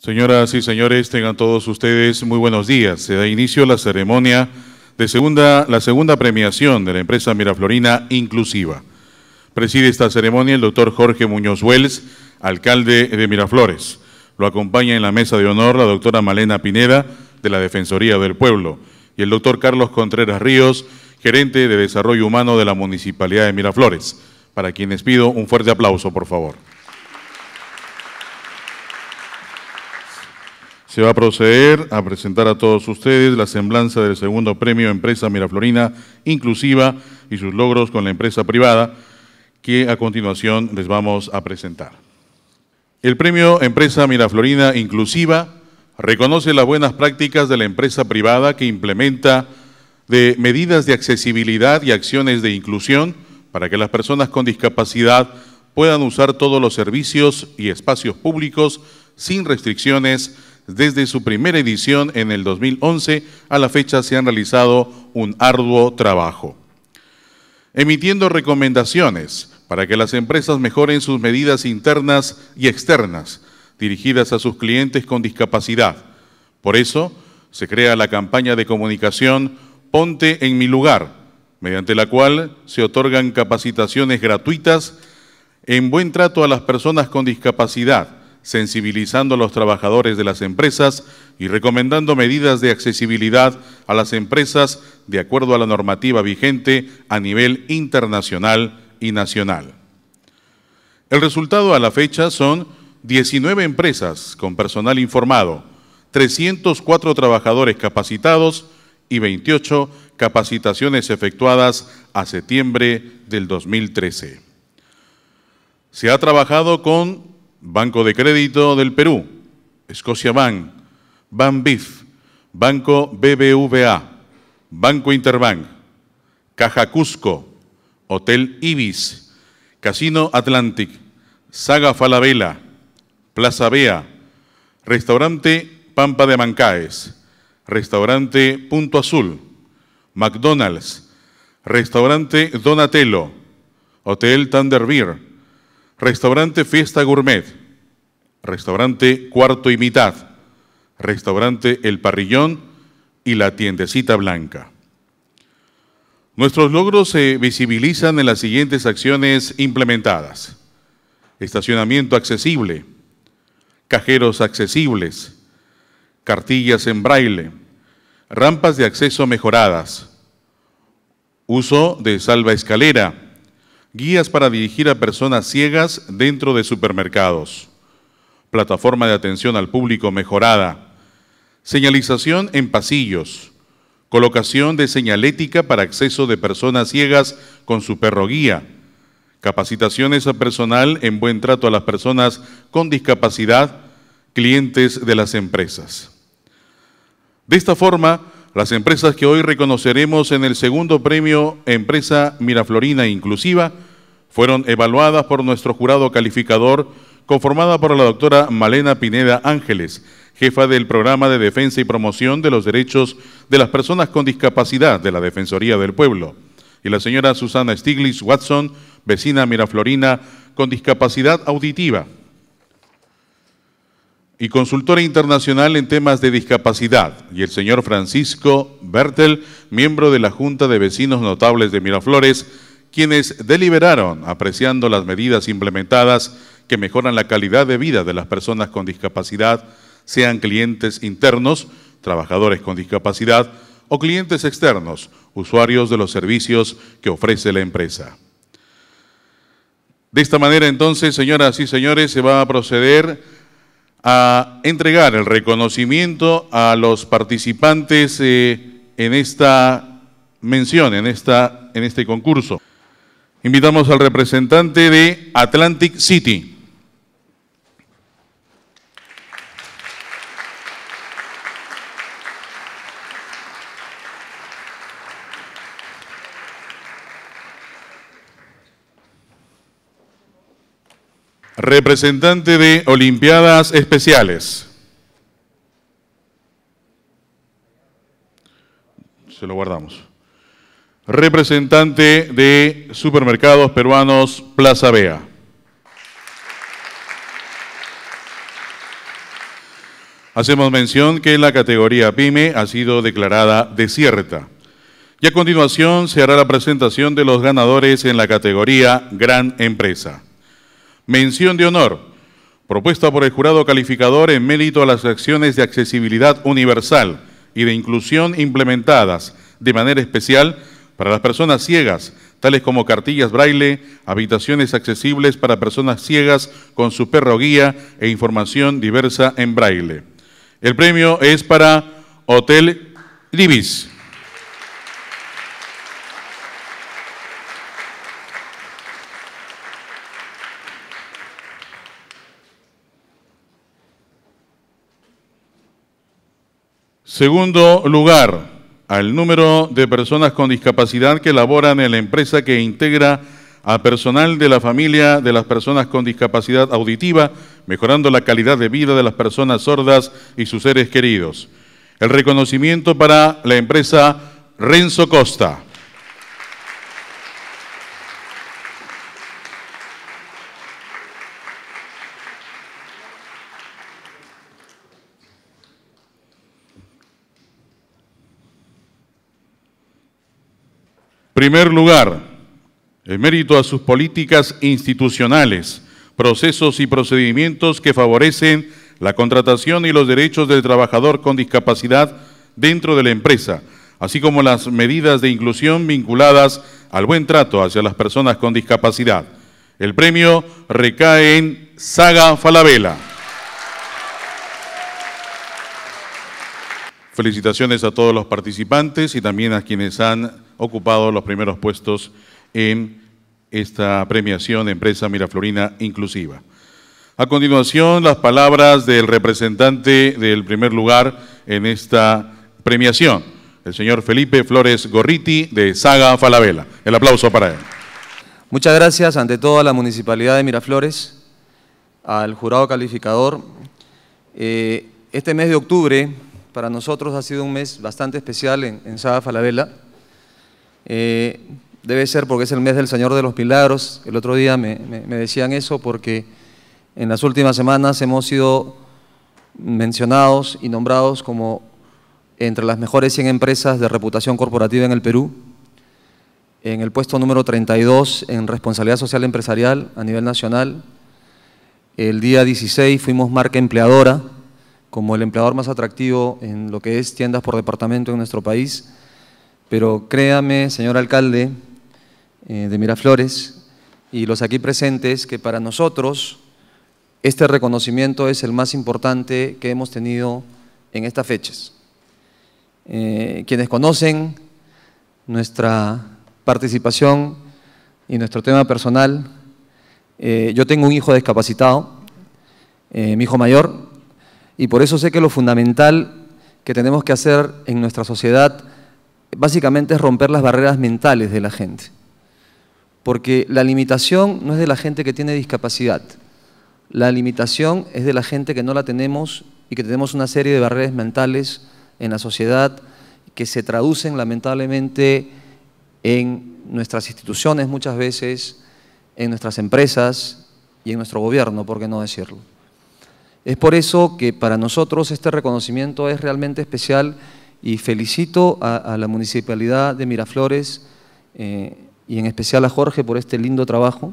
Señoras y señores, tengan todos ustedes muy buenos días. Se da inicio la ceremonia de segunda, la segunda premiación de la empresa Miraflorina Inclusiva. Preside esta ceremonia el doctor Jorge Muñoz Wells, alcalde de Miraflores. Lo acompaña en la mesa de honor la doctora Malena Pineda, de la Defensoría del Pueblo, y el doctor Carlos Contreras Ríos, gerente de Desarrollo Humano de la Municipalidad de Miraflores, para quienes pido un fuerte aplauso, por favor. Se va a proceder a presentar a todos ustedes la semblanza del segundo premio Empresa Miraflorina Inclusiva y sus logros con la empresa privada, que a continuación les vamos a presentar. El premio Empresa Miraflorina Inclusiva reconoce las buenas prácticas de la empresa privada que implementa de medidas de accesibilidad y acciones de inclusión para que las personas con discapacidad puedan usar todos los servicios y espacios públicos sin restricciones desde su primera edición en el 2011 a la fecha se han realizado un arduo trabajo, emitiendo recomendaciones para que las empresas mejoren sus medidas internas y externas dirigidas a sus clientes con discapacidad. Por eso se crea la campaña de comunicación Ponte en mi lugar, mediante la cual se otorgan capacitaciones gratuitas en buen trato a las personas con discapacidad sensibilizando a los trabajadores de las empresas y recomendando medidas de accesibilidad a las empresas de acuerdo a la normativa vigente a nivel internacional y nacional. El resultado a la fecha son 19 empresas con personal informado, 304 trabajadores capacitados y 28 capacitaciones efectuadas a septiembre del 2013. Se ha trabajado con Banco de Crédito del Perú, Escocia Bank, Banbif, Banco BBVA, Banco Interbank, Caja Cusco, Hotel Ibis, Casino Atlantic, Saga Falabella, Plaza Bea, Restaurante Pampa de Mancaes, Restaurante Punto Azul, McDonald's, Restaurante Donatello, Hotel Beer. Restaurante Fiesta Gourmet, Restaurante Cuarto y Mitad, Restaurante El Parrillón y la Tiendecita Blanca. Nuestros logros se visibilizan en las siguientes acciones implementadas. Estacionamiento accesible, cajeros accesibles, cartillas en braille, rampas de acceso mejoradas, uso de salva escalera, guías para dirigir a personas ciegas dentro de supermercados, plataforma de atención al público mejorada, señalización en pasillos, colocación de señalética para acceso de personas ciegas con su perro guía, capacitaciones a personal en buen trato a las personas con discapacidad, clientes de las empresas. De esta forma, las empresas que hoy reconoceremos en el segundo premio Empresa Miraflorina Inclusiva fueron evaluadas por nuestro jurado calificador conformada por la doctora Malena Pineda Ángeles, jefa del programa de defensa y promoción de los derechos de las personas con discapacidad de la Defensoría del Pueblo, y la señora Susana Stiglitz Watson, vecina miraflorina con discapacidad auditiva, y consultora internacional en temas de discapacidad, y el señor Francisco Bertel, miembro de la Junta de Vecinos Notables de Miraflores, quienes deliberaron apreciando las medidas implementadas que mejoran la calidad de vida de las personas con discapacidad, sean clientes internos, trabajadores con discapacidad o clientes externos, usuarios de los servicios que ofrece la empresa. De esta manera entonces, señoras y señores, se va a proceder a entregar el reconocimiento a los participantes eh, en esta mención, en, esta, en este concurso. Invitamos al representante de Atlantic City. representante de Olimpiadas Especiales. Se lo guardamos. Representante de Supermercados Peruanos Plaza Bea. Hacemos mención que la categoría PYME ha sido declarada desierta. Y a continuación se hará la presentación de los ganadores en la categoría Gran Empresa. Mención de honor, propuesta por el jurado calificador en mérito a las acciones de accesibilidad universal y de inclusión implementadas de manera especial para las personas ciegas, tales como cartillas braille, habitaciones accesibles para personas ciegas con su perro guía e información diversa en braille. El premio es para Hotel Divis. Segundo lugar, al número de personas con discapacidad que laboran en la empresa que integra a personal de la familia de las personas con discapacidad auditiva, mejorando la calidad de vida de las personas sordas y sus seres queridos. El reconocimiento para la empresa Renzo Costa. En Primer lugar, el mérito a sus políticas institucionales, procesos y procedimientos que favorecen la contratación y los derechos del trabajador con discapacidad dentro de la empresa, así como las medidas de inclusión vinculadas al buen trato hacia las personas con discapacidad. El premio recae en Saga Falabella. Felicitaciones a todos los participantes y también a quienes han ocupado los primeros puestos en esta premiación de Empresa Miraflorina Inclusiva. A continuación, las palabras del representante del primer lugar en esta premiación, el señor Felipe Flores Gorriti de Saga Falabella. El aplauso para él. Muchas gracias ante todo a la Municipalidad de Miraflores, al jurado calificador. Eh, este mes de octubre para nosotros ha sido un mes bastante especial en, en Saga Falabella eh, debe ser porque es el mes del Señor de los Milagros. El otro día me, me decían eso porque en las últimas semanas hemos sido mencionados y nombrados como entre las mejores 100 empresas de reputación corporativa en el Perú, en el puesto número 32 en responsabilidad social empresarial a nivel nacional. El día 16 fuimos marca empleadora, como el empleador más atractivo en lo que es tiendas por departamento en nuestro país. Pero créame, señor alcalde eh, de Miraflores y los aquí presentes, que para nosotros este reconocimiento es el más importante que hemos tenido en estas fechas. Eh, quienes conocen nuestra participación y nuestro tema personal, eh, yo tengo un hijo discapacitado, mi hijo mayor, y por eso sé que lo fundamental que tenemos que hacer en nuestra sociedad básicamente es romper las barreras mentales de la gente. Porque la limitación no es de la gente que tiene discapacidad. La limitación es de la gente que no la tenemos y que tenemos una serie de barreras mentales en la sociedad que se traducen lamentablemente en nuestras instituciones muchas veces, en nuestras empresas y en nuestro gobierno, por qué no decirlo. Es por eso que para nosotros este reconocimiento es realmente especial y felicito a, la Municipalidad de Miraflores eh, y en especial a Jorge por este lindo trabajo,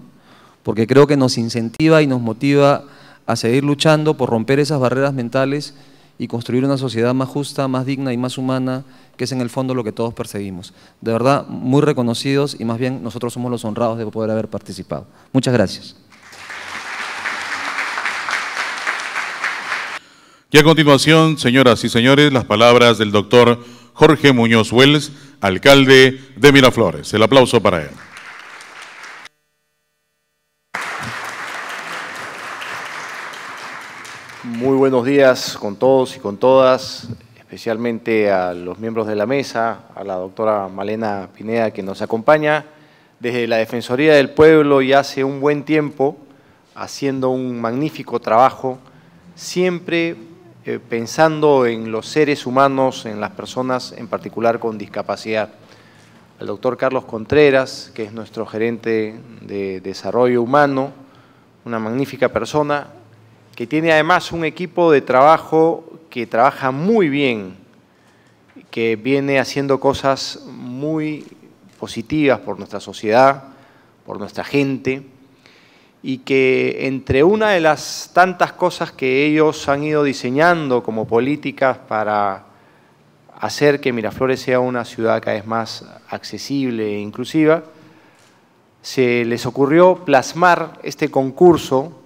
porque creo que nos incentiva y nos motiva a seguir luchando por romper esas barreras mentales y construir una sociedad más justa, más digna y más humana, que es en el fondo lo que todos perseguimos. De verdad, muy reconocidos y más bien nosotros somos los honrados de poder haber participado. Muchas gracias. Y a continuación, señoras y señores, las palabras del doctor Jorge Muñoz Wells, alcalde de Miraflores. El aplauso para él. Muy buenos días con todos y con todas, especialmente a los miembros de la mesa, a la doctora Malena Pineda que nos acompaña desde la Defensoría del Pueblo y hace un buen tiempo haciendo un magnífico trabajo, siempre eh, pensando en los seres humanos, en las personas en particular con discapacidad. El doctor Carlos Contreras, que es nuestro gerente de desarrollo humano, una magnífica persona, que tiene además un equipo de trabajo que trabaja muy bien, que viene haciendo cosas muy positivas por nuestra sociedad, por nuestra gente y que entre una de las tantas cosas que ellos han ido diseñando como políticas para hacer que Miraflores sea una ciudad cada vez más accesible e inclusiva, se les ocurrió plasmar este concurso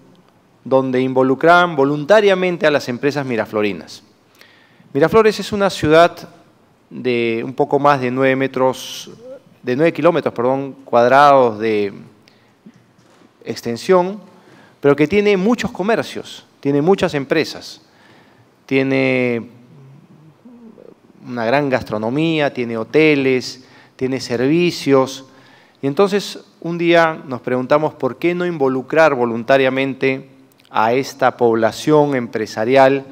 donde involucraban voluntariamente a las empresas miraflorinas. Miraflores es una ciudad de un poco más de 9 metros, de 9 kilómetros, perdón, cuadrados de, extensión, pero que tiene muchos comercios, tiene muchas empresas, tiene una gran gastronomía, tiene hoteles, tiene servicios. Y entonces un día nos preguntamos por qué no involucrar voluntariamente a esta población empresarial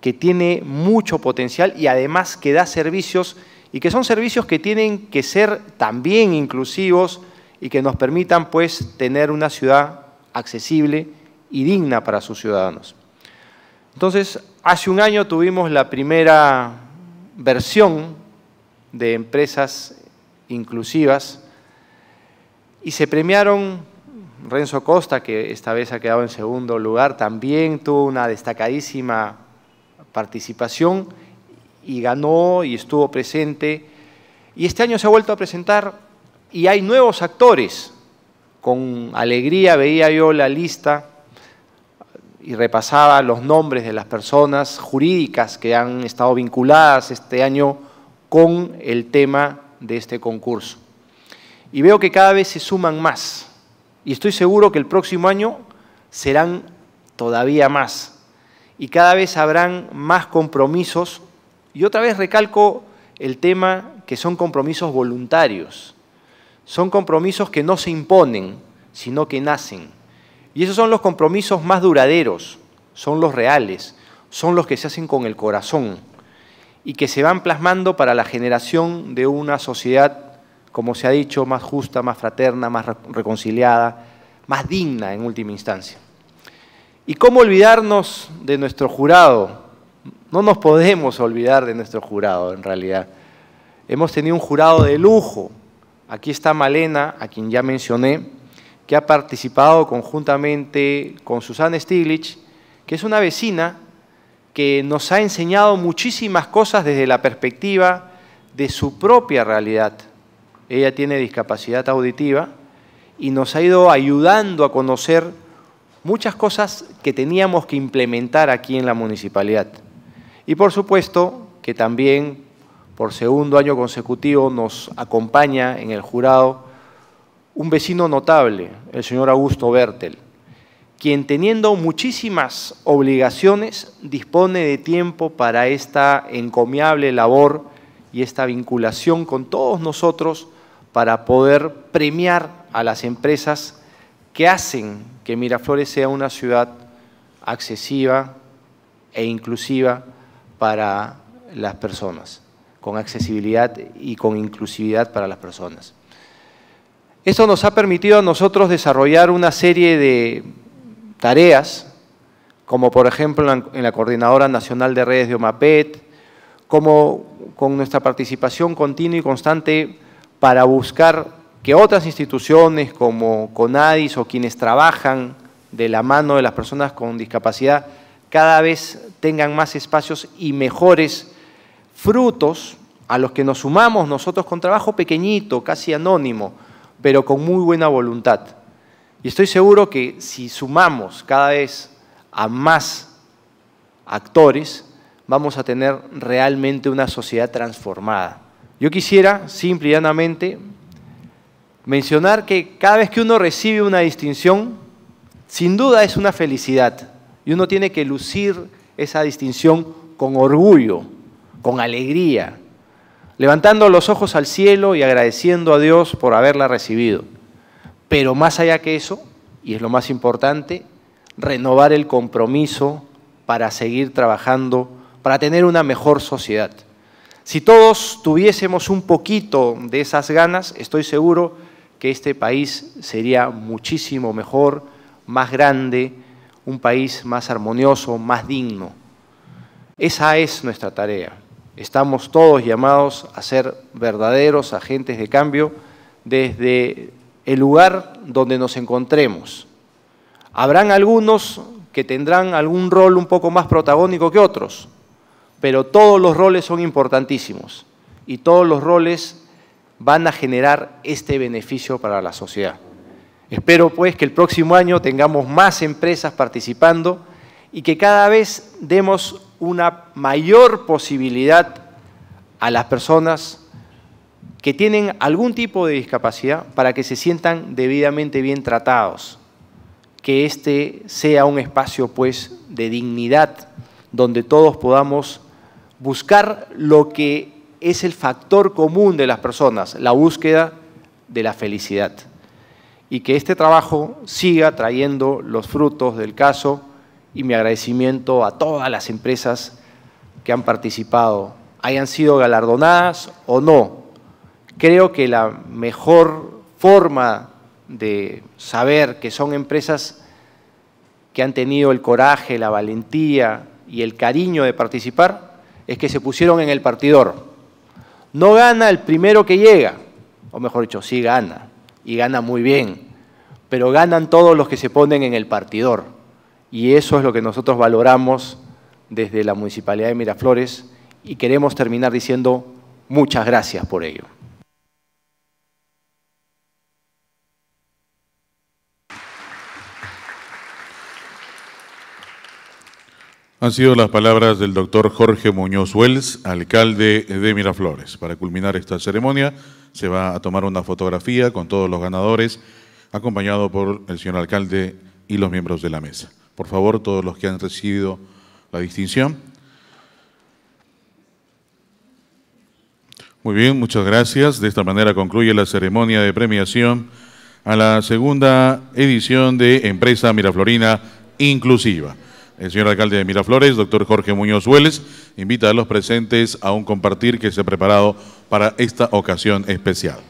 que tiene mucho potencial y además que da servicios y que son servicios que tienen que ser también inclusivos, y que nos permitan pues tener una ciudad accesible y digna para sus ciudadanos. Entonces, hace un año tuvimos la primera versión de empresas inclusivas y se premiaron Renzo Costa, que esta vez ha quedado en segundo lugar, también tuvo una destacadísima participación y ganó y estuvo presente. Y este año se ha vuelto a presentar y hay nuevos actores. Con alegría veía yo la lista y repasaba los nombres de las personas jurídicas que han estado vinculadas este año con el tema de este concurso. Y veo que cada vez se suman más. Y estoy seguro que el próximo año serán todavía más. Y cada vez habrán más compromisos. Y otra vez recalco el tema que son compromisos voluntarios. Son compromisos que no se imponen, sino que nacen. Y esos son los compromisos más duraderos, son los reales, son los que se hacen con el corazón y que se van plasmando para la generación de una sociedad, como se ha dicho, más justa, más fraterna, más reconciliada, más digna en última instancia. ¿Y cómo olvidarnos de nuestro jurado? No nos podemos olvidar de nuestro jurado, en realidad. Hemos tenido un jurado de lujo, Aquí está Malena, a quien ya mencioné, que ha participado conjuntamente con Susana Stiglitz, que es una vecina que nos ha enseñado muchísimas cosas desde la perspectiva de su propia realidad. Ella tiene discapacidad auditiva y nos ha ido ayudando a conocer muchas cosas que teníamos que implementar aquí en la municipalidad. Y por supuesto que también por segundo año consecutivo nos acompaña en el jurado un vecino notable, el señor Augusto Bertel, quien teniendo muchísimas obligaciones dispone de tiempo para esta encomiable labor y esta vinculación con todos nosotros para poder premiar a las empresas que hacen que Miraflores sea una ciudad accesiva e inclusiva para las personas con accesibilidad y con inclusividad para las personas. Eso nos ha permitido a nosotros desarrollar una serie de tareas, como por ejemplo en la Coordinadora Nacional de Redes de OMAPET, como con nuestra participación continua y constante para buscar que otras instituciones como CONADIS o quienes trabajan de la mano de las personas con discapacidad cada vez tengan más espacios y mejores frutos a los que nos sumamos nosotros con trabajo pequeñito, casi anónimo, pero con muy buena voluntad. Y estoy seguro que si sumamos cada vez a más actores, vamos a tener realmente una sociedad transformada. Yo quisiera, simple y llanamente, mencionar que cada vez que uno recibe una distinción, sin duda es una felicidad y uno tiene que lucir esa distinción con orgullo con alegría, levantando los ojos al cielo y agradeciendo a Dios por haberla recibido. Pero más allá que eso, y es lo más importante, renovar el compromiso para seguir trabajando, para tener una mejor sociedad. Si todos tuviésemos un poquito de esas ganas, estoy seguro que este país sería muchísimo mejor, más grande, un país más armonioso, más digno. Esa es nuestra tarea. Estamos todos llamados a ser verdaderos agentes de cambio desde el lugar donde nos encontremos. Habrán algunos que tendrán algún rol un poco más protagónico que otros, pero todos los roles son importantísimos y todos los roles van a generar este beneficio para la sociedad. Espero pues que el próximo año tengamos más empresas participando y que cada vez demos una mayor posibilidad a las personas que tienen algún tipo de discapacidad para que se sientan debidamente bien tratados, que este sea un espacio pues de dignidad donde todos podamos buscar lo que es el factor común de las personas, la búsqueda de la felicidad. Y que este trabajo siga trayendo los frutos del caso y mi agradecimiento a todas las empresas que han participado, hayan sido galardonadas o no. Creo que la mejor forma de saber que son empresas que han tenido el coraje, la valentía y el cariño de participar es que se pusieron en el partidor. No gana el primero que llega, o mejor dicho, sí gana, y gana muy bien, pero ganan todos los que se ponen en el partidor y eso es lo que nosotros valoramos desde la Municipalidad de Miraflores y queremos terminar diciendo muchas gracias por ello. Han sido las palabras del doctor Jorge Muñoz Wells, alcalde de Miraflores. Para culminar esta ceremonia se va a tomar una fotografía con todos los ganadores, acompañado por el señor alcalde y los miembros de la mesa. Por favor, todos los que han recibido la distinción. Muy bien, muchas gracias. De esta manera concluye la ceremonia de premiación a la segunda edición de Empresa Miraflorina Inclusiva. El señor alcalde de Miraflores, doctor Jorge Muñoz Hueles, invita a los presentes a un compartir que se ha preparado para esta ocasión especial.